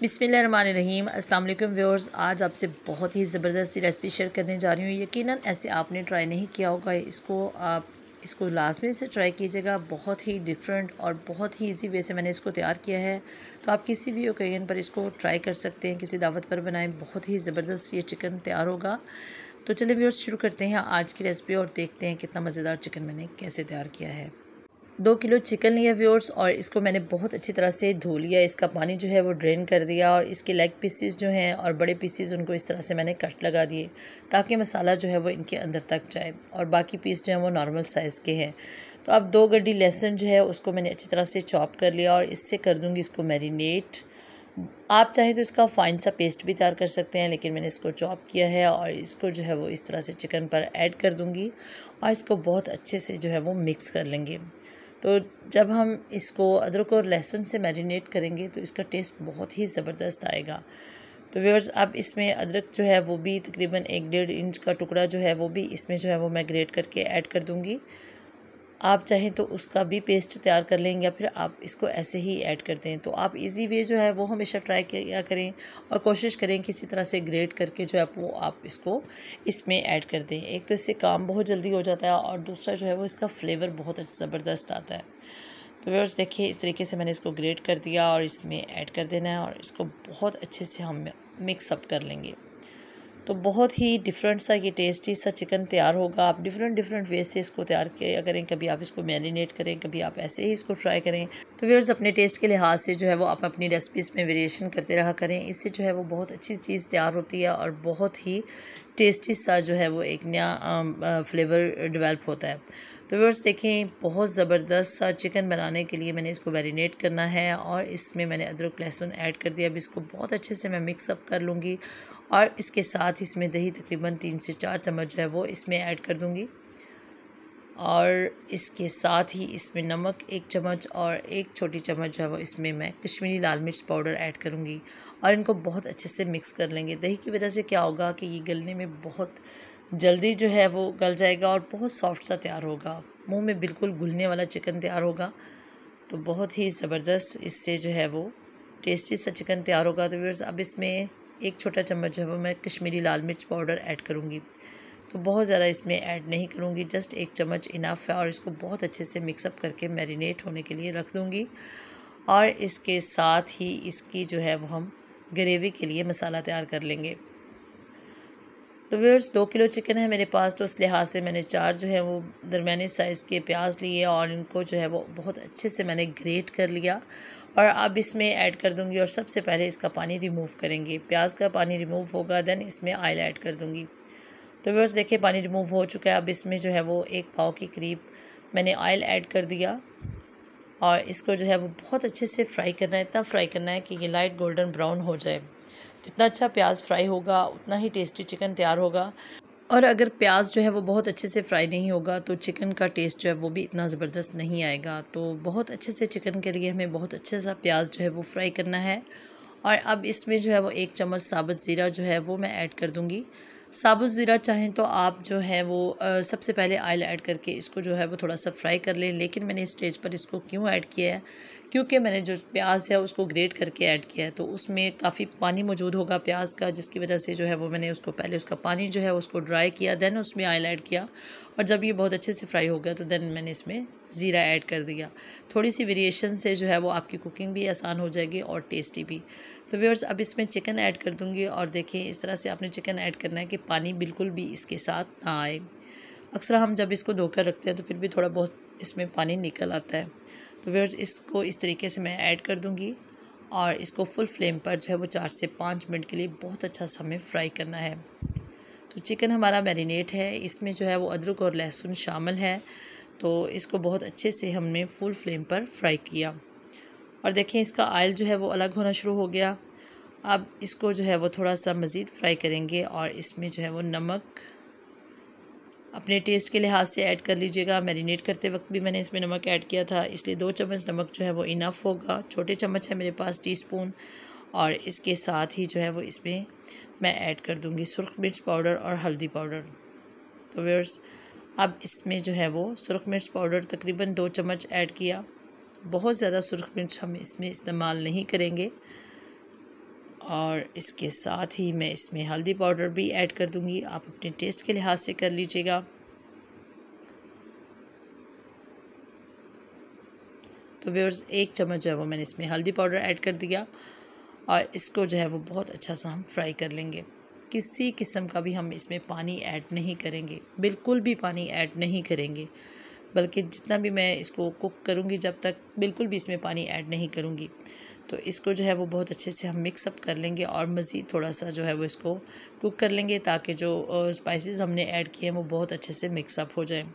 बिसमीम अल्लाम व्यूअर्स आज आपसे बहुत ही ज़बरदस्त सी रेसिपी शेयर करने जा रही हूँ यकीनन ऐसे आपने ट्राई नहीं किया होगा इसको आप इसको लाजमी से ट्राई कीजिएगा बहुत ही डिफरेंट और बहुत ही इजी वे से मैंने इसको तैयार किया है तो आप किसी भी ओकेजन पर इसको ट्राई कर सकते हैं किसी दावत पर बनाएं बहुत ही ज़बरदस्त ये चिकन तैयार होगा तो चलिए व्यूअर्स शुरू करते हैं आज की रेसिपी और देखते हैं कितना मज़ेदार चिकन मैंने कैसे तैयार किया है दो किलो चिकन लिया व्यूअर्स और इसको मैंने बहुत अच्छी तरह से धो लिया इसका पानी जो है वो ड्रेन कर दिया और इसके लेग पीसेस जो हैं और बड़े पीसेस उनको इस तरह से मैंने कट लगा दिए ताकि मसाला जो है वो इनके अंदर तक जाए और बाकी पीस जो हैं वो नॉर्मल साइज़ के हैं तो अब दो गड्डी लहसुन जो है उसको मैंने अच्छी तरह से चॉप कर लिया और इससे कर दूँगी इसको मैरीनेट आप चाहें तो इसका फाइन सा पेस्ट भी तैयार कर सकते हैं लेकिन मैंने इसको चॉप किया है और इसको जो है वो इस तरह से चिकन पर ऐड कर दूँगी और इसको बहुत अच्छे से जो है वो मिक्स कर लेंगे तो जब हम इसको अदरक और लहसुन से मैरिनेट करेंगे तो इसका टेस्ट बहुत ही ज़बरदस्त आएगा तो व्यवर्स अब इसमें अदरक जो है वो भी तकरीबन एक डेढ़ इंच का टुकड़ा जो है वो भी इसमें जो है वो मैं ग्रेट करके ऐड कर दूँगी आप चाहें तो उसका भी पेस्ट तैयार कर लेंगे या फिर आप इसको ऐसे ही ऐड कर दें तो आप इजी वे जो है वो हमेशा ट्राई किया करें और कोशिश करें कि इसी तरह से ग्रेट करके जो है वो आप इसको इसमें ऐड कर दें एक तो इससे काम बहुत जल्दी हो जाता है और दूसरा जो है वो इसका फ्लेवर बहुत अच्छा ज़बरदस्त आता है तो व्यवर्स देखिए इस तरीके से मैंने इसको ग्रेट कर दिया और इसमें ऐड कर देना है और इसको बहुत अच्छे से हम मिक्सअप कर लेंगे तो बहुत ही डिफरेंट सा ये टेस्टी सा चिकन तैयार होगा आप डिफरेंट डिफरेंट वे से इसको तैयार किया करें कभी आप इसको मैरिनेट करें कभी आप ऐसे ही इसको ट्राई करें तो व्यवर्स अपने टेस्ट के लिहाज से जो है वो आप अपनी रेसिपीज़ में वेरिएशन करते रहा करें इससे जो है वो बहुत अच्छी चीज़ तैयार होती है और बहुत ही टेस्टी सा जो है वो एक नया फ्लेवर डिवेल्प होता है तो व्यवर्स देखें बहुत ज़बरदस्त सा चिकन बनाने के लिए मैंने इसको मैरिनेट करना है और इसमें मैंने अदरक लहसुन ऐड कर दिया अब इसको बहुत अच्छे से मैं मिक्सअप कर लूँगी और इसके साथ ही इसमें दही तकरीबन तीन से चार चम्मच जो है वो इसमें ऐड कर दूँगी और इसके साथ ही इसमें नमक एक चम्मच और एक छोटी चम्मच जो है वो इसमें मैं कश्मीरी लाल मिर्च पाउडर ऐड करूँगी और इनको बहुत अच्छे से मिक्स कर लेंगे दही की वजह से क्या होगा कि ये गलने में बहुत जल्दी जो है वो गल जाएगा और बहुत सॉफ्ट सा तैयार होगा मुंह में बिल्कुल घुलने वाला चिकन तैयार होगा तो बहुत ही ज़बरदस्त इससे जो है वो टेस्टी सा चिकन तैयार होगा तो व्यवर्स अब इसमें एक छोटा चम्मच जो है वो मैं कश्मीरी लाल मिर्च पाउडर ऐड करूँगी तो बहुत ज़्यादा इसमें ऐड नहीं करूँगी जस्ट एक चम्मच इनाफ है और इसको बहुत अच्छे से मिक्सअप करके मैरिनेट होने के लिए रख दूँगी और इसके साथ ही इसकी जो है वो हम ग्रेवी के लिए मसाला तैयार कर लेंगे तो व्यवर्स दो किलो चिकन है मेरे पास तो उस लिहाज से मैंने चार जो है वो दरमिया साइज़ के प्याज लिए और इनको जो है वो बहुत अच्छे से मैंने ग्रेट कर लिया और अब इसमें ऐड कर दूँगी और सबसे पहले इसका पानी रिमूव करेंगे प्याज का पानी रिमूव होगा देन इसमें ऑयल ऐड कर दूँगी तो बस देखिए पानी रिमूव हो चुका है अब इसमें जो है वो एक पाव के करीब मैंने ऑयल ऐड कर दिया और इसको जो है वो बहुत अच्छे से फ्राई करना है इतना फ्राई करना है कि ये लाइट गोल्डन ब्राउन हो जाए जितना अच्छा प्याज फ्राई होगा उतना ही टेस्टी चिकन तैयार होगा और अगर प्याज जो है वो बहुत अच्छे से फ्राई नहीं होगा तो चिकन का टेस्ट जो है वो भी इतना ज़बरदस्त नहीं आएगा तो बहुत अच्छे से चिकन के लिए हमें बहुत अच्छे सा प्याज जो है वो फ्राई करना है और अब इसमें जो है वो एक चम्मच साबुत ज़ीरा जो है वो मैं ऐड कर दूँगी साबुत ज़ीरा चाहें तो आप जो है वो सबसे पहले आयल ऐड करके इसको जो है वो थोड़ा सा फ्राई कर लें लेकिन मैंने इस स्टेज पर इसको क्यों ऐड किया है क्योंकि मैंने जो प्याज है उसको ग्रेट करके ऐड किया है तो उसमें काफ़ी पानी मौजूद होगा प्याज का जिसकी वजह से जो है वो मैंने उसको पहले उसका पानी जो है उसको ड्राई किया दैन उसमें आयल ऐड किया और जब ये बहुत अच्छे से फ्राई हो गया तो दैन मैंने इसमें ज़ीरा ऐड कर दिया थोड़ी सी वेरिएशन से जो है वो आपकी कुकिंग भी आसान हो जाएगी और टेस्टी भी तो व्यवर्स अब इसमें चिकन ऐड कर दूँगी और देखिए इस तरह से आपने चिकन ऐड करना है कि पानी बिल्कुल भी इसके साथ ना आए अक्सर हम जब इसको धोकर रखते हैं तो फिर भी थोड़ा बहुत इसमें पानी निकल आता है तो व्यर्स इसको इस तरीके से मैं ऐड कर दूँगी और इसको फुल फ्लेम पर जो है वो चार से पाँच मिनट के लिए बहुत अच्छा सा हमें फ्राई करना है तो चिकन हमारा मैरिनेट है इसमें जो है वो अदरक और लहसुन शामिल है तो इसको बहुत अच्छे से हमने फुल फ्लेम पर फ्राई किया और देखें इसका आयल जो है वो अलग होना शुरू हो गया अब इसको जो है वो थोड़ा सा मज़ीद फ्राई करेंगे और इसमें जो है वो नमक अपने टेस्ट के लिहाज से ऐड कर लीजिएगा मैरिनेट करते वक्त भी मैंने इसमें नमक ऐड किया था इसलिए दो चम्मच नमक जो है वो इनफ होगा छोटे चम्मच है मेरे पास टीस्पून और इसके साथ ही जो है वो इसमें मैं ऐड कर दूँगी सुरख मिर्च पाउडर और हल्दी पाउडर तो व्यर्स अब इसमें जो है वो सुरख मिर्च पाउडर तकरीबन दो चम्मच ऐड किया बहुत ज़्यादा सुरख मिर्च हम इसमें इस्तेमाल नहीं करेंगे और इसके साथ ही मैं इसमें हल्दी पाउडर भी ऐड कर दूंगी आप अपने टेस्ट के लिहाज से कर लीजिएगा तो व्यवर्स एक चम्मच जो है वो मैंने इसमें हल्दी पाउडर ऐड कर दिया और इसको जो है वो बहुत अच्छा सा हम फ्राई कर लेंगे किसी किस्म का भी हम इसमें पानी ऐड नहीं करेंगे बिल्कुल भी पानी ऐड नहीं करेंगे बल्कि जितना भी मैं इसको कुक करूँगी जब तक बिल्कुल भी इसमें पानी ऐड नहीं करूँगी तो इसको जो है वो बहुत अच्छे से हम मिक्सअप कर लेंगे और मज़ीद थोड़ा सा जो है वो इसको कुक कर लेंगे ताकि जो स्पाइसेस हमने ऐड किए हैं वो बहुत अच्छे से मिक्सअप हो जाए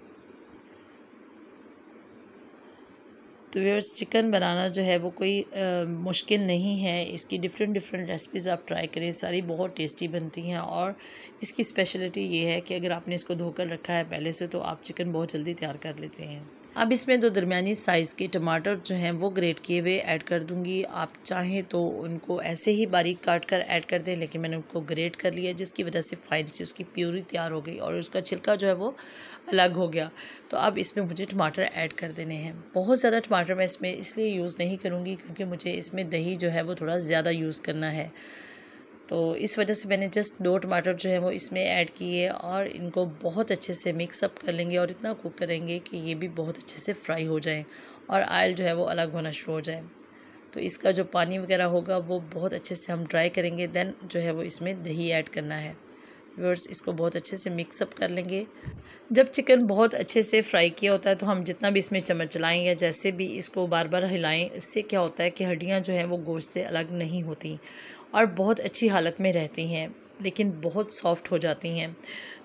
तो व्यवर्स चिकन बनाना जो है वो कोई आ, मुश्किल नहीं है इसकी डिफरेंट डिफरेंट रेसिपीज़ आप ट्राई करें सारी बहुत टेस्टी बनती हैं और इसकी स्पेशलिटी ये है कि अगर आपने इसको धोकर रखा है पहले से तो आप चिकन बहुत जल्दी तैयार कर लेते हैं अब इसमें दो दरमिया साइज़ के टमाटर जो हैं वो ग्रेट किए हुए ऐड कर दूंगी आप चाहें तो उनको ऐसे ही बारीक काट कर ऐड कर दें लेकिन मैंने उनको ग्रेट कर लिया जिसकी वजह से फाइन से उसकी प्योरी तैयार हो गई और उसका छिलका जो है वो अलग हो गया तो अब इसमें मुझे टमाटर ऐड कर देने हैं बहुत ज़्यादा टमाटर मैं इसमें इसलिए यूज़ नहीं करूँगी क्योंकि मुझे इसमें दही जो है वो थोड़ा ज़्यादा यूज़ करना है तो इस वजह से मैंने जस्ट दो टमाटर जो है वो इसमें ऐड किए और इनको बहुत अच्छे से मिक्सअप कर लेंगे और इतना कुक करेंगे कि ये भी बहुत अच्छे से फ्राई हो जाए और आयल जो है वो अलग होना शुरू हो जाए तो इसका जो पानी वगैरह होगा वो बहुत अच्छे से हम ड्राई करेंगे देन जो है वो इसमें दही ऐड करना है व्यूअर्स इसको बहुत अच्छे से मिक्सअप कर लेंगे जब चिकन बहुत अच्छे से फ्राई किया होता है तो हम जितना भी इसमें चम्मच लाएँ या जैसे भी इसको बार बार हिलाएं इससे क्या होता है कि हड्डियां जो हैं वो गोश्त से अलग नहीं होती और बहुत अच्छी हालत में रहती हैं लेकिन बहुत सॉफ्ट हो जाती हैं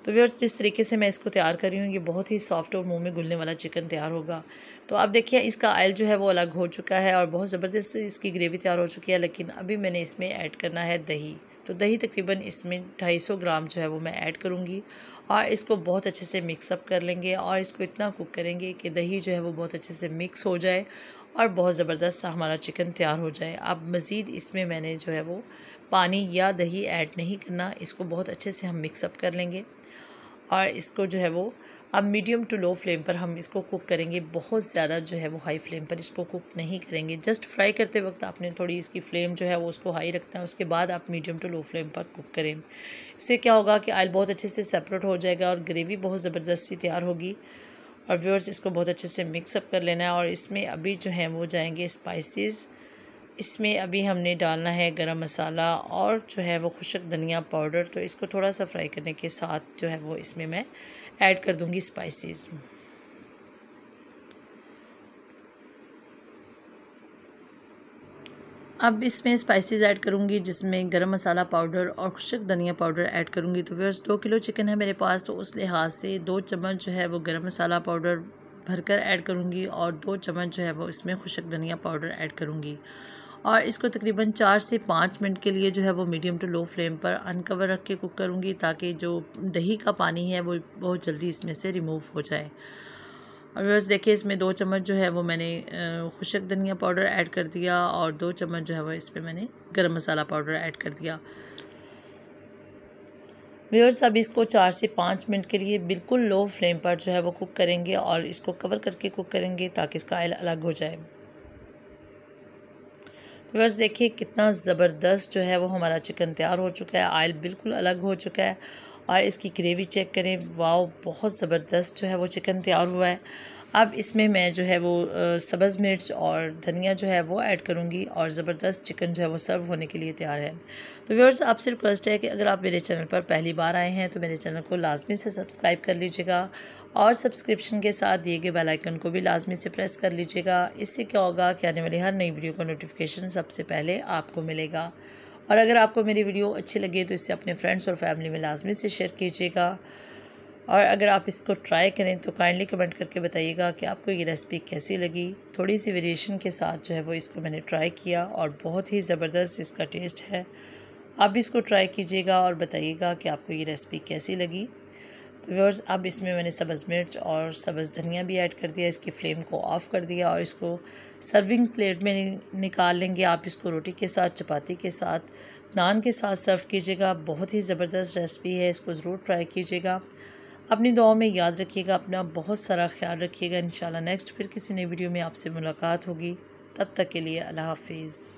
तो व्यवर्स जिस तरीके से मैं इसको तैयार कर रही हूँ ये बहुत ही सॉफ्ट और मुंह में घुलने वाला चिकन तैयार होगा तो आप देखिए इसका आयल जो है वो अलग हो चुका है और बहुत ज़बरदस्त इसकी ग्रेवी तैयार हो चुकी है लेकिन अभी मैंने इसमें ऐड करना है दही तो दही तकरीबन इसमें 250 ग्राम जो है वो मैं ऐड करूँगी और इसको बहुत अच्छे से मिक्सअप कर लेंगे और इसको इतना कुक करेंगे कि दही जो है वो बहुत अच्छे से मिक्स हो जाए और बहुत ज़बरदस्त सा हमारा चिकन तैयार हो जाए अब मज़ीद इसमें मैंने जो है वो पानी या दही ऐड नहीं करना इसको बहुत अच्छे से हम मिक्सअप कर लेंगे और इसको जो है वो अब मीडियम टू लो फ्लेम पर हम इसको कुक करेंगे बहुत ज़्यादा जो है वो हाई फ्लेम पर इसको कुक नहीं करेंगे जस्ट फ्राई करते वक्त आपने थोड़ी इसकी फ्लेम जो है वो उसको हाई रखना है उसके बाद आप मीडियम टू लो फ्लेम पर कुक करें इससे क्या होगा कि आयल बहुत अच्छे से सेपरेट हो जाएगा और ग्रेवी बहुत ज़बरदस्ती तैयार होगी और व्यूअर्स इसको बहुत अच्छे से मिक्सअप कर लेना है और इसमें अभी जो है वो जाएंगे स्पाइसेस इसमें अभी हमने डालना है गरम मसाला और जो है वो खुशक धनिया पाउडर तो इसको थोड़ा सा फ्राई करने के साथ जो है वो इसमें मैं ऐड कर दूँगी स्पाइसेस अब इसमें स्पाइसेस ऐड करूँगी जिसमें गरम मसाला पाउडर और खुशक धनिया पाउडर ऐड करूँगी तो व्यर्स दो किलो चिकन है मेरे पास तो उस लिहाज से दो चम्मच जो है वो गरम मसाला पाउडर भरकर ऐड करूँगी और दो चम्मच जो है वो इसमें खुशक धनिया पाउडर ऐड करूँगी और इसको तकरीबन चार से पाँच मिनट के लिए जो है वो मीडियम टू लो फ्लेम पर अनकवर रख के कुक करूँगी ताकि जो दही का पानी है वो बहुत जल्दी इसमें से रिमूव हो जाए और व्यवर्स देखिए इसमें दो चम्मच जो है वो मैंने खुशक धनिया पाउडर ऐड कर दिया और दो चम्मच जो है वो पर मैंने गर्म मसाला पाउडर ऐड कर दिया व्यवर्स अब इसको चार से पाँच मिनट के लिए बिल्कुल लो फ्लेम पर जो है वो कुक करेंगे और इसको कवर करके कुक करेंगे ताकि इसका आयल अलग हो जाए व्यवर्स तो देखिए कितना ज़बरदस्त जो है वो हमारा चिकन तैयार हो चुका है आयल बिल्कुल अलग हो चुका है और इसकी ग्रेवी चेक करें वाओ बहुत ज़बरदस्त जो है वो चिकन तैयार हुआ है अब इसमें मैं जो है वो सब्ज़ मिर्च और धनिया जो है वो ऐड करूँगी और ज़बरदस्त चिकन जो है वो सर्व होने के लिए तैयार है तो व्यवर्स आपसे रिक्वेस्ट है कि अगर आप मेरे चैनल पर पहली बार आए हैं तो मेरे चैनल को लाजमी से सब्सक्राइब कर लीजिएगा और सब्सक्रिप्शन के साथ दिए गए बेल आइकन को भी लाजमी से प्रेस कर लीजिएगा इससे क्या होगा कि आने वाली हर नई वीडियो का नोटिफिकेशन सबसे पहले आपको मिलेगा और अगर आपको मेरी वीडियो अच्छी लगे तो इसे अपने फ्रेंड्स और फैमिली में लाजमी से शेयर कीजिएगा और अगर आप इसको ट्राई करें तो काइंडली कमेंट करके बताइएगा कि आपको ये रेसिपी कैसी लगी थोड़ी सी वेरिएशन के साथ जो है वो इसको मैंने ट्राई किया और बहुत ही ज़बरदस्त इसका टेस्ट है आप भी इसको ट्राई कीजिएगा और बताइएगा कि आपको ये रेसिपी कैसी लगी तो व्यवर्स अब इसमें मैंने सब्ज़ मिर्च और सब्ज़ धनिया भी ऐड कर दिया इसकी फ्लेम को ऑफ़ कर दिया और इसको सर्विंग प्लेट में निकाल लेंगे आप इसको रोटी के साथ चपाती के साथ नान के साथ सर्व कीजिएगा बहुत ही ज़बरदस्त रेसिपी है इसको ज़रूर ट्राई कीजिएगा अपनी दुआओं में याद रखिएगा अपना बहुत सारा ख्याल रखिएगा इन नेक्स्ट फिर किसी नई वीडियो में आपसे मुलाकात होगी तब तक के लिए अल्लाह हाफिज़